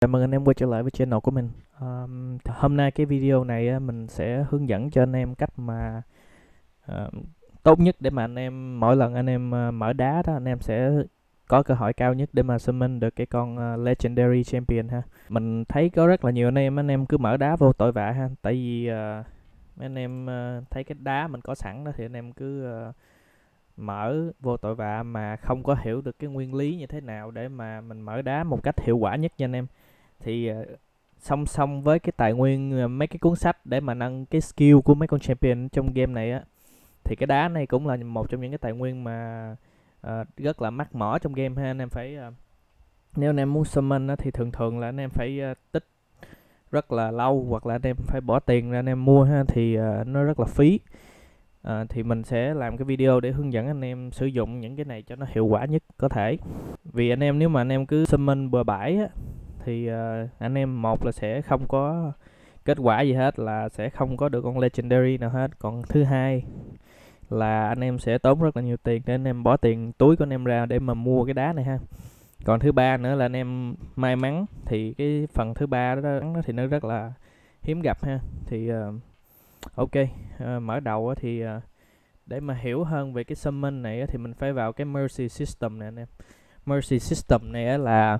Chào mừng anh em quay trở lại với channel của mình um, Hôm nay cái video này mình sẽ hướng dẫn cho anh em cách mà uh, tốt nhất để mà anh em mỗi lần anh em ờ, mở đá đó anh em sẽ có cơ hội cao nhất để mà summon được cái con ờ, Legendary Champion ha Mình thấy có rất là nhiều anh em anh em cứ mở đá vô tội vạ ha Tại vì uh, anh em thấy cái đá mình có sẵn đó thì anh em cứ uh, mở vô tội vạ mà không có hiểu được cái nguyên lý như thế nào để mà mình mở đá một cách hiệu quả nhất nha anh em thì ờ, song song với cái tài nguyên ờ, mấy cái cuốn sách để mà nâng cái skill của mấy con champion trong game này á thì cái đá này cũng là một trong những cái tài nguyên mà uh, rất là mắc mỏ trong game ha anh em phải uh, nếu anh em muốn summon á, thì thường thường là anh em phải uh, tích rất là lâu hoặc là anh em phải bỏ tiền ra anh em mua ha thì uh, nó rất là phí uh, thì mình sẽ làm cái video để hướng dẫn anh em sử dụng những cái này cho nó hiệu quả nhất có thể vì anh em nếu mà anh em cứ summon bừa bãi á, thì uh, anh em một là sẽ không có kết quả gì hết là sẽ không có được con legendary nào hết còn thứ hai là anh em sẽ tốn rất là nhiều tiền để anh em bỏ tiền túi của anh em ra để mà mua cái đá này ha còn thứ ba nữa là anh em may mắn thì cái phần thứ ba đó, đó thì nó rất là hiếm gặp ha thì uh, ok uh, mở đầu thì uh, để mà hiểu hơn về cái summon này thì mình phải vào cái mercy system này anh em mercy system này là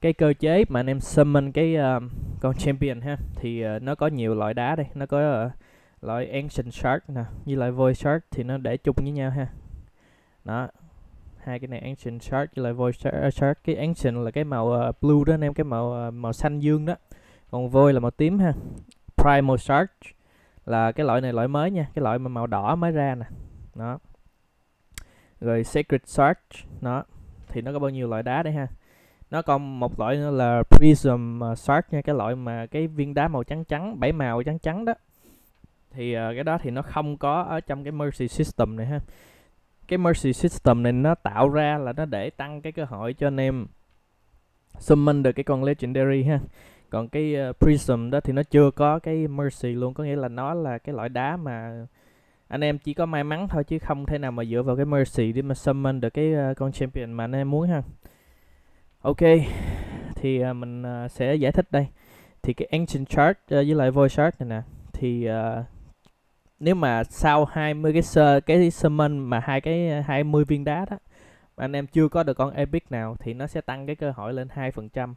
cái cơ chế mà anh em summon cái uh, con champion ha thì uh, nó có nhiều loại đá đây nó có uh, loại ancient shark nè như loại void shark thì nó để chung với nhau ha đó hai cái này ancient shark với loại void shark cái ancient là cái màu uh, blue đó anh em cái màu uh, màu xanh dương đó còn void là màu tím ha primal shark là cái loại này loại mới nha cái loại mà màu đỏ mới ra nè đó rồi sacred shark nó thì nó có bao nhiêu loại đá đây ha nó còn một loại nữa là prism à, shard nha cái loại mà cái viên đá màu trắng trắng bảy màu trắng trắng đó thì uh, cái đó thì nó không có ở trong cái mercy system này ha cái mercy system này nó tạo ra là nó để tăng cái cơ hội cho anh em summon được cái con legendary ha còn cái uh, prism đó thì nó chưa có cái mercy luôn có nghĩa là nó là cái loại đá mà anh em chỉ có may mắn thôi chứ không thể nào mà dựa vào cái mercy để mà summon được cái uh, con champion mà anh em muốn ha ok thì uh, mình uh, sẽ giải thích đây thì cái engine chart uh, à, với lại voice chart này nè thì uh, nếu mà sau 20 cái sơ cái summon mà hai cái 20 viên đá đó mà anh em chưa có được con epic nào thì nó sẽ tăng cái cơ hội lên 2%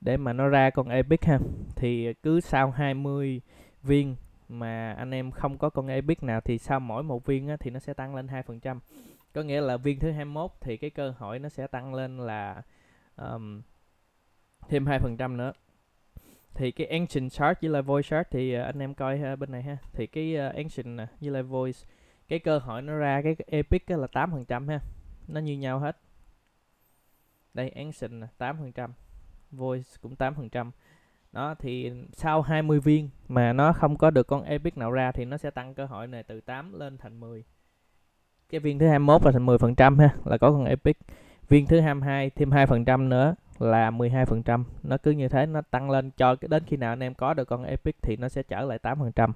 để mà nó ra con epic ha. Thì cứ sau 20 viên mà anh em không có con epic nào thì sau mỗi một viên á, thì nó sẽ tăng lên 2%. Có nghĩa là viên thứ 21 thì cái cơ hội nó sẽ tăng lên là um, thêm hai phần trăm nữa thì cái ancient chart với lại voice chart thì uh, anh em coi ha, ờ, bên này ha thì cái uh, ancient uh, với lại voice cái cơ hội nó ra cái epic là tám phần trăm ha nó như nhau hết đây ancient tám phần trăm voice cũng tám phần trăm đó thì sau 20 viên mà nó không có được con epic nào ra thì nó sẽ tăng cơ hội này từ 8 lên thành 10 cái viên thứ 21 là thành 10 phần trăm ha là có con epic viên thứ 22 thêm 2% nữa là 12% nó cứ như thế nó tăng lên cho đến khi nào anh em có được con Epic thì nó sẽ trở lại 8%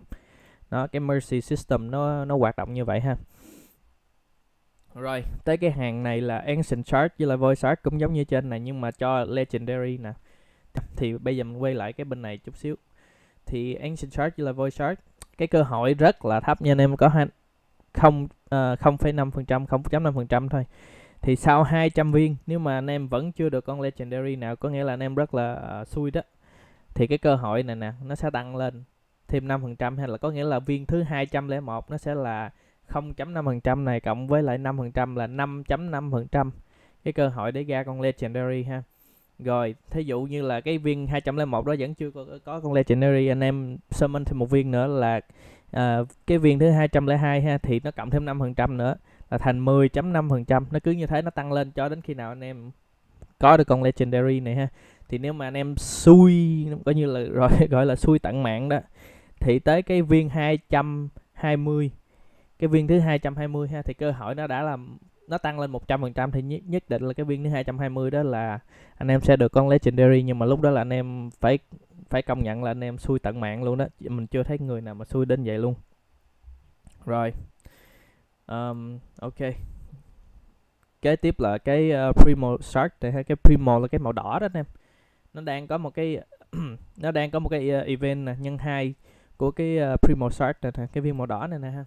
nó cái Mercy System nó nó hoạt động như vậy ha rồi tới cái hàng này là Ancient Shard với là Void Shard cũng giống như trên này nhưng mà cho Legendary nè thì bây giờ mình quay lại cái bên này chút xíu thì Ancient Shard với là Void Shard cái cơ hội rất là thấp nha anh em có không ờ, không phẩy năm phần trăm không chấm năm phần trăm thôi thì sau 200 viên nếu mà anh em vẫn chưa được con legendary nào có nghĩa là anh em rất là uh, xui đó thì cái cơ hội này nè nó sẽ tăng lên thêm 5% hay là có nghĩa là viên thứ 201 nó sẽ là 0.5% này cộng với lại 5% là 5.5% cái cơ hội để ra con legendary ha rồi thí dụ như là cái viên 201 đó vẫn chưa có, có con legendary anh em summon thêm một viên nữa là à, cái viên thứ 202 ha thì nó cộng thêm 5% nữa là thành 10.5% nó cứ như thế nó tăng lên cho đến khi nào anh em có được con legendary này ha thì nếu mà anh em xui có như là rồi gọi là xui tặng mạng đó thì tới cái viên 220 cái viên thứ 220 ha thì cơ hội nó đã là nó tăng lên 100% thì nhất, nhất định là cái viên thứ 220 đó là anh em sẽ được con legendary nhưng mà lúc đó là anh em phải phải công nhận là anh em xui tận mạng luôn đó mình chưa thấy người nào mà xui đến vậy luôn rồi um, ok kế tiếp là cái uh, primo start này ha cái primo là cái màu đỏ đó anh em nó đang có một cái nó đang có một cái uh, event này, nhân hai của cái uh, primo start này nè cái viên màu đỏ này nè ha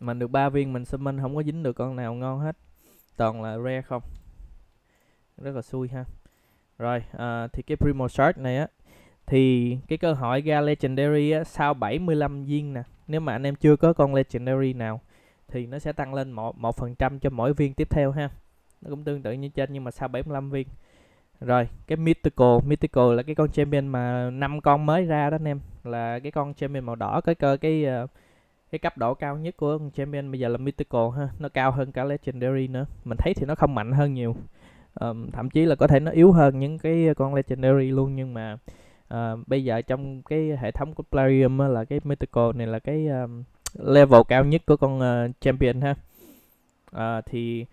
mình được ba viên mình summon không có dính được con nào ngon hết toàn là rare không rất là xui ha rồi uh, thì cái primo start này á thì cái cơ hội ra legendary á, sau 75 viên nè nếu mà anh em chưa có con legendary nào thì nó sẽ tăng lên một một phần trăm cho mỗi viên tiếp theo ha nó cũng tương tự như trên nhưng mà sau 75 viên rồi cái mythical mythical là cái con champion mà năm con mới ra đó anh em là cái con champion màu đỏ cái cơ cái ờ, cái cấp độ cao nhất của con champion bây giờ là mythical ha nó cao hơn cả legendary nữa mình thấy thì nó không mạnh hơn nhiều um, thậm chí là có thể nó yếu hơn những cái con legendary luôn nhưng mà uh, bây giờ trong cái hệ thống của Plarium là cái mythical này là cái um, level cao nhất của con uh, champion ha uh, thì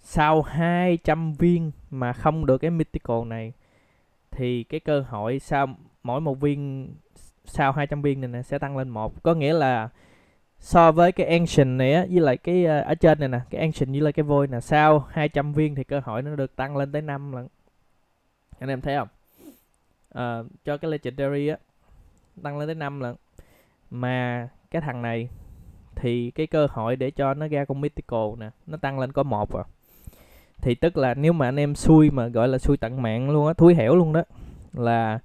sau 200 viên mà không được cái mythical này thì cái cơ hội sau mỗi một viên sau 200 viên này, này sẽ tăng lên một có nghĩa là so với cái ancient này á, với lại cái ờ, ở trên này nè cái ancient với lại cái voi nè sau 200 viên thì cơ hội nó được tăng lên tới 5 lần anh em thấy không à, cho cái legendary á tăng lên tới 5 lần mà cái thằng này thì cái cơ hội để cho nó ra con mythical nè nó tăng lên có một rồi thì tức là nếu mà anh em xui mà gọi là xui tận mạng luôn á thúi hẻo luôn đó là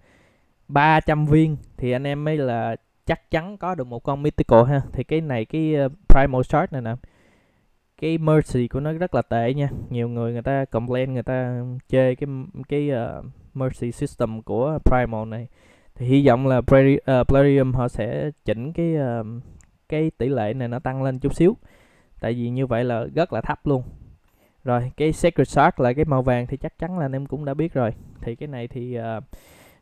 300 viên thì anh em mới là chắc chắn có được một con mythical ha thì cái này cái ờ, primal shard này nè cái mercy của nó rất là tệ nha nhiều người người ta complain người ta chê cái cái uh, mercy system của primal này thì hy vọng là ờ, plarium họ sẽ chỉnh cái ờ, cái tỷ lệ này nó tăng lên chút xíu tại vì như vậy là rất là thấp luôn rồi cái Sacred Shark là cái màu vàng thì chắc chắn là anh em cũng đã biết rồi thì cái này thì uh,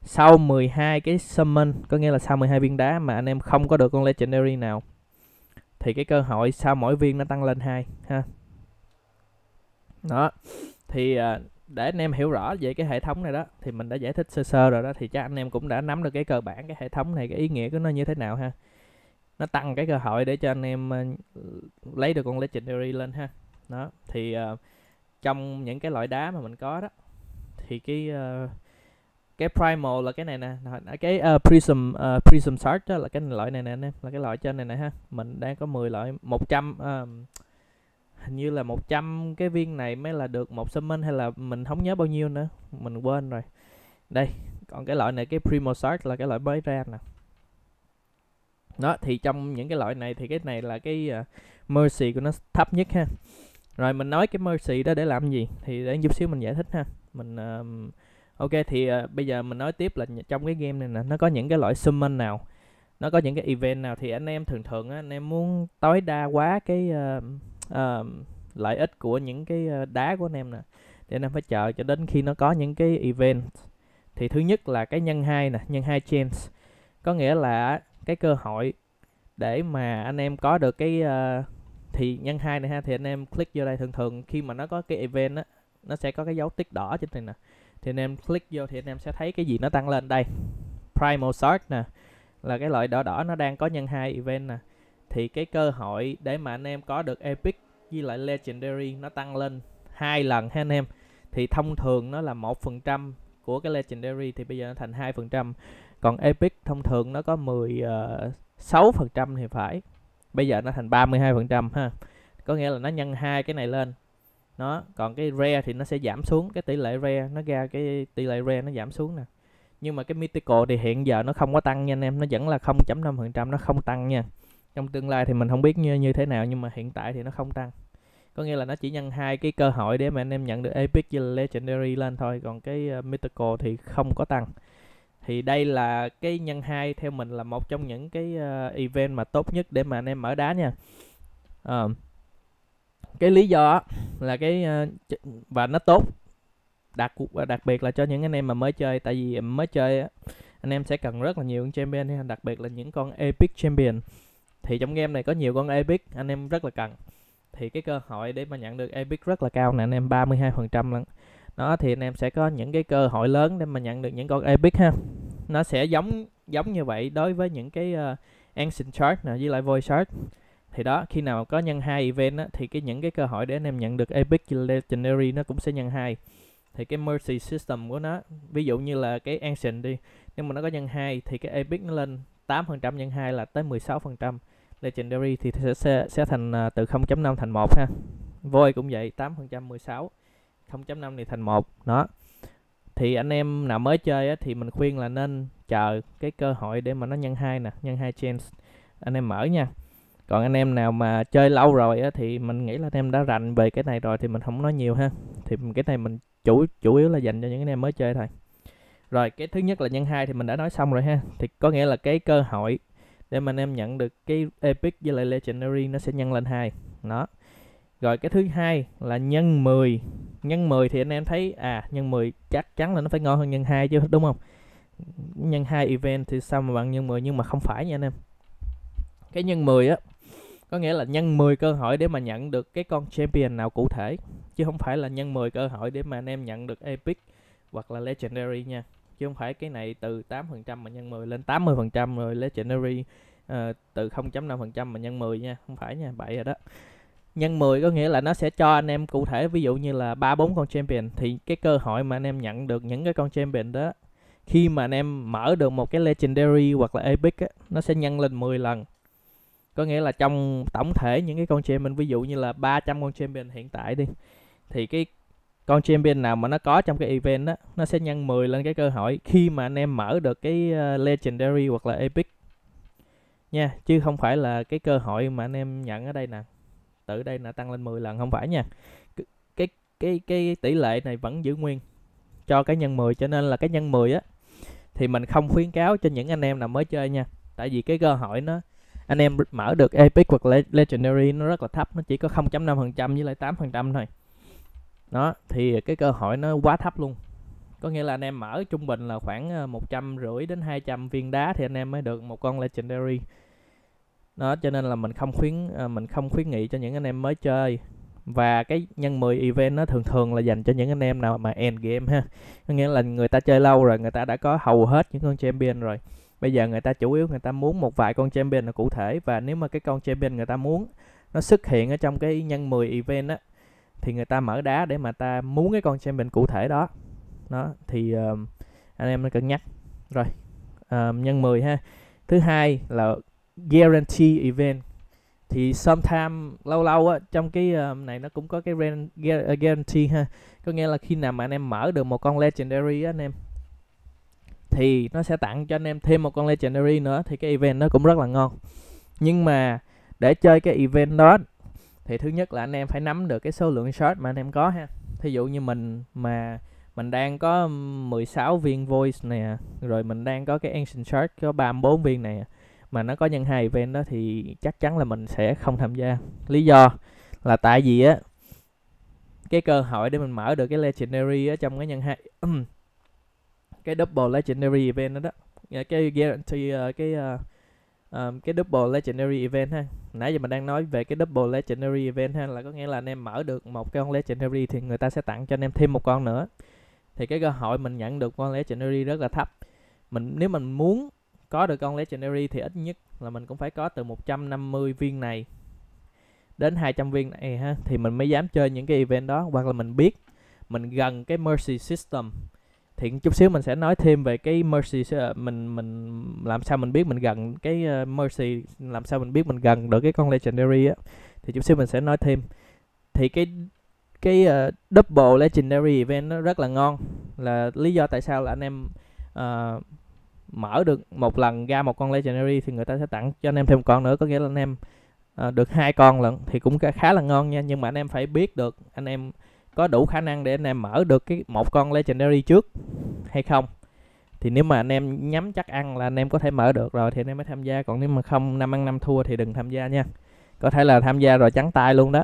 sau 12 cái summon có nghĩa là sau 12 viên đá mà anh em không có được con legendary nào thì cái cơ hội sau mỗi viên nó tăng lên hai ha đó thì uh, để anh em hiểu rõ về cái hệ thống này đó thì mình đã giải thích sơ sơ rồi đó thì chắc anh em cũng đã nắm được cái cơ bản cái hệ thống này cái ý nghĩa của nó như thế nào ha nó tăng cái cơ hội để cho anh em ờ, lấy được con legendary lên ha đó thì uh, trong những cái loại đá mà mình có đó thì cái uh, cái primal là cái này nè cái uh, prism uh, prism shard đó là cái loại này nè anh em là cái loại trên này nè ha mình đang có 10 loại 100 uh, hình như là 100 cái viên này mới là được một summon hay là mình không nhớ bao nhiêu nữa mình quên rồi đây còn cái loại này cái Primosart là cái loại mới ra nè đó thì trong những cái loại này thì cái này là cái uh, mercy của nó thấp nhất ha rồi mình nói cái mercy đó để làm gì thì để giúp xíu mình giải thích ha mình uh, ok thì uh, bây giờ mình nói tiếp là trong cái game này nè nó có những cái loại summon nào nó có những cái event nào thì anh em thường thường á, anh em muốn tối đa quá cái uh, um, lợi ích của những cái ờ, đá của anh em nè để anh em phải chờ cho đến khi nó có những cái event thì thứ nhất là cái nhân hai nè nhân hai chance có nghĩa là cái cơ hội để mà anh em có được cái uh, thì nhân hai này ha thì anh em click vô đây thường thường khi mà nó có cái event á nó sẽ có cái dấu tích đỏ trên này nè thì anh em click vô thì anh em sẽ thấy cái gì nó tăng lên đây primal shark nè là cái loại đỏ đỏ nó đang có nhân hai event nè thì cái cơ hội để mà anh em có được epic với lại legendary nó tăng lên hai lần ha anh em thì thông thường nó là một phần trăm của cái legendary thì bây giờ nó thành hai phần trăm còn epic thông thường nó có 16 ờ, phần trăm thì phải bây giờ nó thành 32 phần trăm ha có nghĩa là nó nhân hai cái này lên nó còn cái rare thì nó sẽ giảm xuống cái tỷ lệ rare nó ra cái tỷ lệ rare nó giảm xuống nè nhưng mà cái mythical thì hiện giờ nó không có tăng nha anh em nó vẫn là 0.5 phần trăm nó không tăng nha trong tương lai thì mình không biết như, như thế nào nhưng mà hiện tại thì nó không tăng có nghĩa là nó chỉ nhân hai cái cơ hội để mà anh em nhận được epic với legendary lên thôi còn cái uh, mythical thì không có tăng thì đây là cái nhân hai theo mình là một trong những cái uh, event mà tốt nhất để mà anh em mở đá nha uh, cái lý do là cái uh, và nó tốt đặc đặc biệt là cho những anh em mà mới chơi tại vì mới chơi anh em sẽ cần rất là nhiều champion đặc biệt là những con epic champion thì trong game này có nhiều con epic anh em rất là cần thì cái cơ hội để mà nhận được epic rất là cao nè anh em 32 phần trăm lắm đó thì anh em sẽ có những cái cơ hội lớn để mà nhận được những con epic ha nó sẽ giống giống như vậy đối với những cái uh, ancient chart nè với lại void chart thì đó khi nào có nhân hai event á, thì cái những cái cơ hội để anh em nhận được epic legendary nó cũng sẽ nhân hai thì cái mercy system của nó ví dụ như là cái ancient đi nhưng mà nó có nhân hai thì cái epic nó lên 8% nhân 2 là tới 16%. Legendary thì sẽ sẽ, sẽ thành à, từ 0.5 thành 1 ha. Voi cũng vậy, 8% 16. 0.5 thì thành 1. Đó. Thì anh em nào mới chơi á, thì mình khuyên là nên chờ cái cơ hội để mà nó nhân 2 nè, nhân 2 chance. Anh em mở nha. Còn anh em nào mà chơi lâu rồi á, thì mình nghĩ là anh em đã rành về cái này rồi thì mình không nói nhiều ha. Thì cái này mình chủ chủ yếu là dành cho những anh em mới chơi thôi. Rồi cái thứ nhất là nhân 2 thì mình đã nói xong rồi ha. Thì có nghĩa là cái cơ hội để mà anh em nhận được cái epic với lại legendary nó sẽ nhân lên 2. Đó. Rồi cái thứ hai là nhân 10. Nhân 10 thì anh em thấy à nhân 10 chắc chắn là nó phải ngon hơn nhân 2 chứ đúng không? Nhân 2 event thì sao mà bằng nhân 10 nhưng mà không phải nha anh em. Cái nhân 10 á có nghĩa là nhân 10 cơ hội để mà nhận được cái con champion nào cụ thể chứ không phải là nhân 10 cơ hội để mà anh em nhận được epic hoặc là legendary nha chứ không phải cái này từ 8% mà nhân 10 lên 80% rồi legendary uh, ờ, từ 0.5% mà nhân 10 nha không phải nha bậy rồi đó nhân 10 có nghĩa là nó sẽ cho anh em cụ thể ví dụ như là ba bốn con champion thì cái cơ hội mà anh em nhận được những cái con champion đó khi mà anh em mở được một cái legendary hoặc là epic á, nó sẽ nhân lên 10 lần có nghĩa là trong tổng thể những cái con champion ví dụ như là 300 con champion hiện tại đi thì cái con champion nào mà nó có trong cái event đó nó sẽ nhân 10 lên cái cơ hội khi mà anh em mở được cái ờ, legendary hoặc là epic nha chứ không phải là cái cơ hội mà anh em nhận ở đây nè từ đây là tăng lên 10 lần không phải nha cái cái cái, tỷ lệ này vẫn giữ nguyên cho cái nhân 10 cho nên là cái nhân 10 á thì mình không khuyến cáo cho những anh em nào mới chơi nha tại vì cái cơ hội nó anh em mở được epic hoặc legendary nó rất là thấp nó chỉ có 0.5% với lại 8% thôi đó thì cái cơ hội nó quá thấp luôn có nghĩa là anh em mở trung bình là khoảng ờ, một trăm rưỡi đến 200 viên đá thì anh em mới được một con legendary đó cho nên là mình không khuyến ờ, mình không khuyến nghị cho những anh em mới chơi và cái nhân 10 event nó thường thường là dành cho những anh em nào mà end game ha có nghĩa là người ta chơi lâu rồi người ta đã có hầu hết những con champion rồi bây giờ người ta chủ yếu người ta muốn một vài con champion là cụ thể và nếu mà cái con champion người ta muốn nó xuất hiện ở trong cái nhân 10 event á thì người ta mở đá để mà ta muốn cái con champion cụ thể đó đó thì uh, anh em cân nhắc rồi uh, nhân 10 ha thứ hai là guarantee event thì sometime lâu lâu á trong cái uh, này nó cũng có cái guarantee ha có nghĩa là khi nào mà anh em mở được một con legendary á anh em thì nó sẽ tặng cho anh em thêm một con legendary nữa thì cái event nó cũng rất là ngon nhưng mà để chơi cái event đó thì thứ nhất là anh em phải nắm được cái số lượng short mà anh em có ha thí dụ như mình mà mình đang có 16 viên voice nè rồi mình đang có cái ancient short có 34 viên này mà nó có nhân hai event đó thì chắc chắn là mình sẽ không tham gia lý do là tại vì á cái cơ hội để mình mở được cái legendary ở trong cái nhân hai cái double legendary event đó đó cái guarantee ờ, cái ờ, um, cái double legendary event ha nãy giờ mình đang nói về cái double legendary event ha là có nghĩa là anh em mở được một cái con legendary thì người ta sẽ tặng cho anh em thêm một con nữa thì cái cơ hội mình nhận được con legendary rất là thấp mình nếu mình muốn có được con legendary thì ít nhất là mình cũng phải có từ 150 viên này đến 200 viên này ha thì mình mới dám chơi những cái event đó hoặc là mình biết mình gần cái mercy system thì chút xíu mình sẽ nói thêm về cái mercy ờ, mình mình làm sao mình biết mình gần cái ờ, mercy làm sao mình biết mình gần được cái con legendary á thì chút xíu mình sẽ nói thêm thì cái cái uh, double legendary event nó rất là ngon là lý do tại sao là anh em uh, mở được một lần ra một con legendary thì người ta sẽ tặng cho anh em thêm con nữa có nghĩa là anh em uh, được hai con lận thì cũng khá là ngon nha nhưng mà anh em phải biết được anh em có đủ khả năng để anh em mở được cái một con legendary trước hay không thì nếu mà anh em nhắm chắc ăn là anh em có thể mở được rồi thì anh em mới tham gia còn nếu mà không năm ăn năm thua thì đừng tham gia nha có thể là tham gia rồi trắng tay luôn đó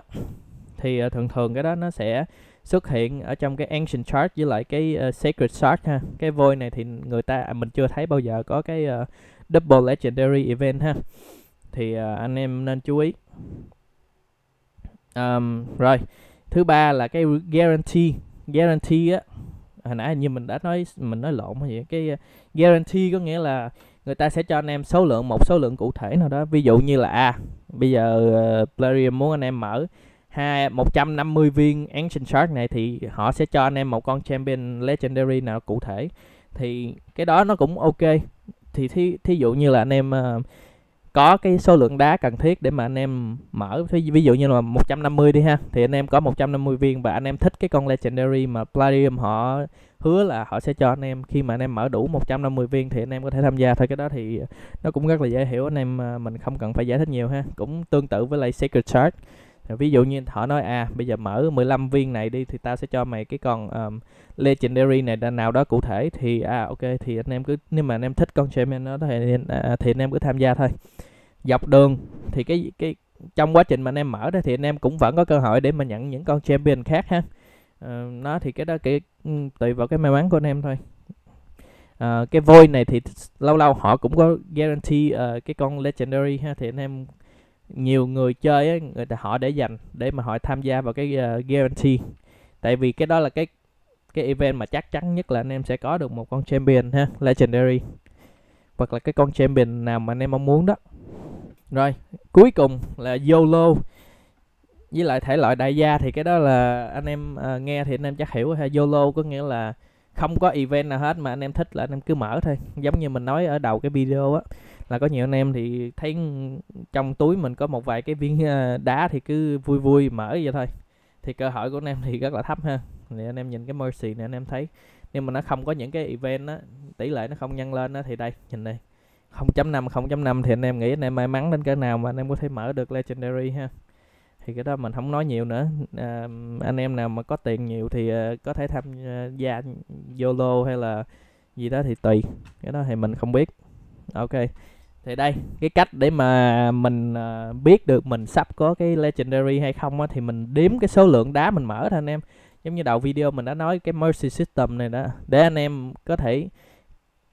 thì ờ, thường thường cái đó nó sẽ xuất hiện ở trong cái ancient chart với lại cái uh, sacred chart ha cái voi này thì người ta à, mình chưa thấy bao giờ có cái uh, double legendary event ha thì uh, anh em nên chú ý um, rồi thứ ba là cái guarantee guarantee á hồi nãy như mình đã nói mình nói lộn vậy cái ờ, guarantee có nghĩa là người ta sẽ cho anh em số lượng một số lượng cụ thể nào đó ví dụ như là à, bây giờ uh, Plarium muốn anh em mở hai 150 viên Ancient Shark này thì họ sẽ cho anh em một con Champion Legendary nào cụ thể thì cái đó nó cũng ok thì thí, thí dụ như là anh em uh, có cái số lượng đá cần thiết để mà anh em mở ví dụ như là 150 đi ha thì anh em có 150 viên và anh em thích cái con legendary mà Palladium họ hứa là họ sẽ cho anh em khi mà anh em mở đủ 150 viên thì anh em có thể tham gia thôi cái đó thì nó cũng rất là dễ hiểu anh em à, mình không cần phải giải thích nhiều ha cũng tương tự với lại Sacred Chart ví dụ như họ nói à bây giờ mở 15 viên này đi thì ta sẽ cho mày cái con um, legendary này nào đó cụ thể thì à ok thì anh em cứ nếu mà anh em thích con champion đó thì à, thì anh em cứ tham gia thôi dọc đường thì cái cái trong quá trình mà anh em mở đó thì anh em cũng vẫn có cơ hội để mà nhận những con champion khác ha à, nó thì cái đó cái ừ, tùy vào cái may mắn của anh em thôi à, cái voi này thì lâu lâu họ cũng có guarantee uh, cái con legendary ha thì anh em nhiều người chơi ấy, người ta họ để dành để mà họ tham gia vào cái uh, guarantee tại vì cái đó là cái cái event mà chắc chắn nhất là anh em sẽ có được một con champion ha legendary hoặc là cái con champion nào mà anh em mong muốn đó rồi cuối cùng là yolo với lại thể loại đại gia thì cái đó là anh em à, nghe thì anh em chắc hiểu ha yolo có nghĩa là không có event nào hết mà anh em thích là anh em cứ mở thôi giống như mình nói ở đầu cái video á là có nhiều anh em thì thấy trong túi mình có một vài cái viên ờ, đá thì cứ vui vui mở vậy thôi thì cơ hội của anh em thì rất là thấp ha thì anh em nhìn cái mercy này anh em thấy nếu mà nó không có những cái event á tỷ lệ nó không nhân lên á thì đây nhìn đây 0.5 0.5 thì anh em nghĩ anh em may mắn đến cỡ nào mà anh em có thể mở được legendary ha thì cái đó mình không nói nhiều nữa à, anh em nào mà có tiền nhiều thì ờ, có thể tham gia yolo hay là gì đó thì tùy cái đó thì mình không biết ok thì đây cái cách để mà mình ờ, biết được mình sắp có cái legendary hay không thì mình đếm cái số lượng đá mình mở thôi anh em giống như đầu video mình đã nói cái mercy system này đó để anh em có thể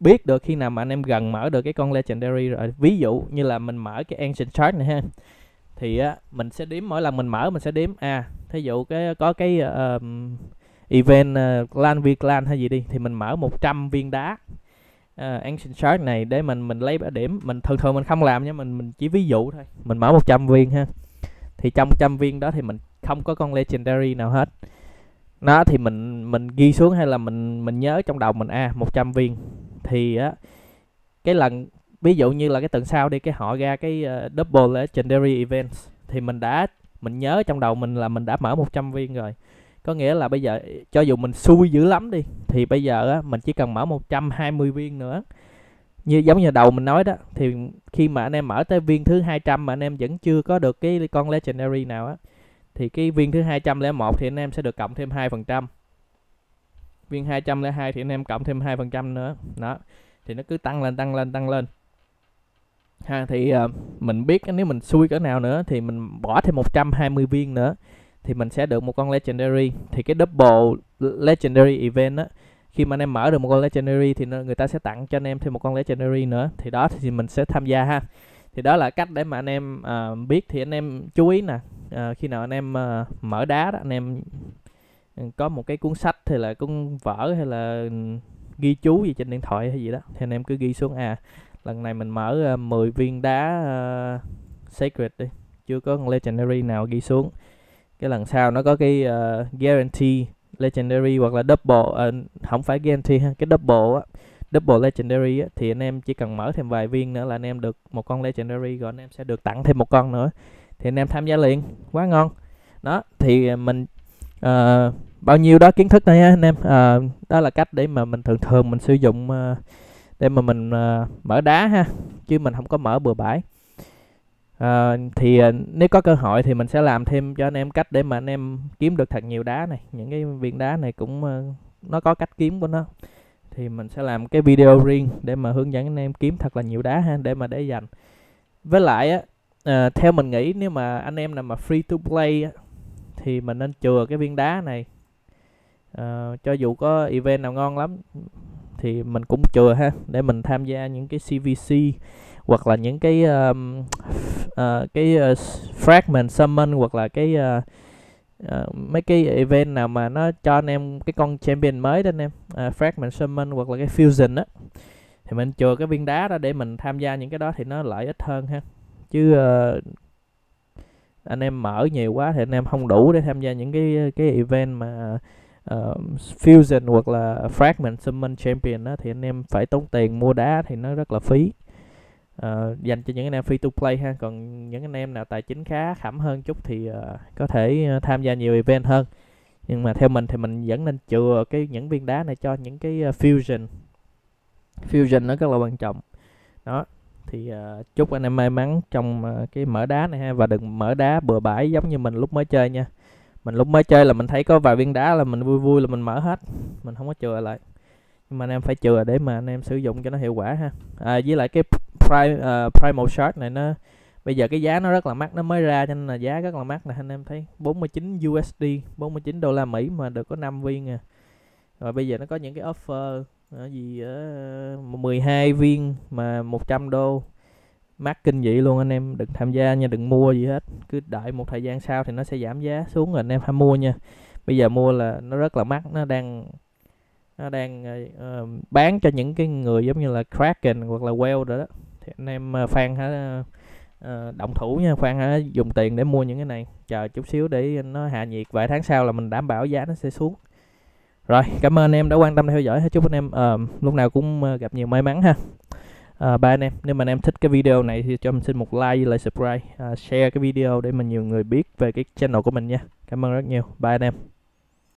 biết được khi nào mà anh em gần mở được cái con legendary rồi ví dụ như là mình mở cái ancient chart này ha thì á, mình sẽ đếm mỗi lần mình mở mình sẽ đếm à thí dụ cái có cái uh, event uh, clan v clan hay gì đi thì mình mở 100 viên đá uh, ờ, action chart này để mình mình lấy điểm mình thường thường mình không làm nha mình mình chỉ ví dụ thôi mình mở 100 viên ha thì trong trăm viên đó thì mình không có con legendary nào hết nó thì mình mình ghi xuống hay là mình mình nhớ trong đầu mình a à, 100 viên thì á cái lần ví dụ như là cái tuần sau đi cái họ ra cái uh, double legendary events thì mình đã mình nhớ trong đầu mình là mình đã mở 100 viên rồi có nghĩa là bây giờ cho dù mình xui dữ lắm đi thì bây giờ á, mình chỉ cần mở 120 viên nữa như giống như đầu mình nói đó thì khi mà anh em mở tới viên thứ 200 mà anh em vẫn chưa có được cái con legendary nào á thì cái viên thứ 201 thì anh em sẽ được cộng thêm 2%. Viên 202 thì anh em cộng thêm 2% nữa. Đó. Thì nó cứ tăng lên tăng lên tăng lên. Ha thì uh, mình biết nếu mình xui cỡ nào nữa thì mình bỏ thêm 120 viên nữa thì mình sẽ được một con legendary thì cái double legendary event á khi mà anh em mở được một con legendary thì người ta sẽ tặng cho anh em thêm một con legendary nữa thì đó thì mình sẽ tham gia ha thì đó là cách để mà anh em uh, biết thì anh em chú ý nè uh, khi nào anh em uh, mở đá đó anh em ừ, có một cái cuốn sách thì là cuốn vở hay là ghi chú gì trên điện thoại hay gì đó thì anh em cứ ghi xuống à lần này mình mở uh, 10 viên đá uh, sacred đi chưa có con legendary nào ghi xuống cái lần sau nó có cái uh, guarantee legendary hoặc là double uh, ờ, không phải guarantee ha cái double á double legendary á, thì anh em chỉ cần mở thêm vài viên nữa là anh em được một con legendary rồi anh em sẽ được tặng thêm một con nữa thì anh em tham gia liền quá ngon đó thì mình uh, bao nhiêu đó kiến thức này nha anh em uh, đó là cách để mà mình thường thường mình sử dụng uh, để mà mình uh, mở đá ha chứ mình không có mở bừa bãi Ờ, thì ờ, nếu có cơ hội thì mình sẽ làm thêm cho anh em cách để mà anh em kiếm được thật nhiều đá này những cái viên đá này cũng ờ, nó có cách kiếm của nó thì mình sẽ làm cái video riêng để mà hướng dẫn anh em kiếm thật là nhiều đá ha để mà để dành với lại á à, theo mình nghĩ nếu mà anh em nào mà free to play á, thì mình nên chừa cái viên đá này à, cho dù có event nào ngon lắm thì mình cũng chừa ha để mình tham gia những cái CVC hoặc là những cái um, uh, cái uh, fragment summon hoặc là cái uh, Uh, mấy cái event nào mà nó cho anh em cái con champion mới đó anh em uh, fragment summon hoặc là cái fusion đó thì mình chừa cái viên đá ra để mình tham gia những cái đó thì nó lợi ích hơn ha chứ uh, anh em mở nhiều quá thì anh em không đủ để tham gia những cái cái event mà uh, fusion hoặc là fragment summon champion đó thì anh em phải tốn tiền mua đá thì nó rất là phí uh, dành cho những anh em free to play ha còn những anh em nào tài chính khá khẩm hơn chút thì uh, có thể ờ, tham gia nhiều event hơn nhưng mà theo mình thì mình vẫn nên chừa cái những viên đá này cho những cái uh, fusion fusion nó rất là quan trọng đó thì uh, chúc anh em may mắn trong uh, cái mở đá này ha và đừng mở đá bừa bãi giống như mình lúc mới chơi nha mình lúc mới chơi là mình thấy có vài viên đá là mình vui vui là mình mở hết mình không có chừa lại nhưng mà anh em phải chừa để mà anh em sử dụng cho nó hiệu quả ha à, với lại cái prime uh, primal shard này nó bây giờ cái giá nó rất là mắc nó mới ra cho nên là giá rất là mắc nè anh em thấy 49 USD 49 đô la Mỹ mà được có 5 viên à rồi bây giờ nó có những cái offer ờ, gì ở 12 ờ, viên mà 100 đô mắc kinh dị luôn anh em đừng tham gia nha đừng mua gì hết cứ đợi một thời gian sau thì nó sẽ giảm giá xuống rồi anh em hãy mua nha bây giờ mua là nó rất là mắc nó đang nó đang uh, bán cho những cái người giống như là Kraken hoặc là Whale rồi đó thì anh em fan ờ, hả ờ, động thủ nha khoan hả dùng tiền để mua những cái này chờ chút xíu để nó hạ nhiệt vài tháng sau là mình đảm bảo giá nó sẽ xuống rồi cảm ơn anh em đã quan tâm theo dõi chúc anh em uh, lúc nào cũng gặp nhiều may mắn ha uh, ba anh em nếu mà anh em thích cái video này thì cho mình xin một like lại subscribe uh, share cái video để mà nhiều người biết về cái channel của mình nha cảm ơn rất nhiều ba anh em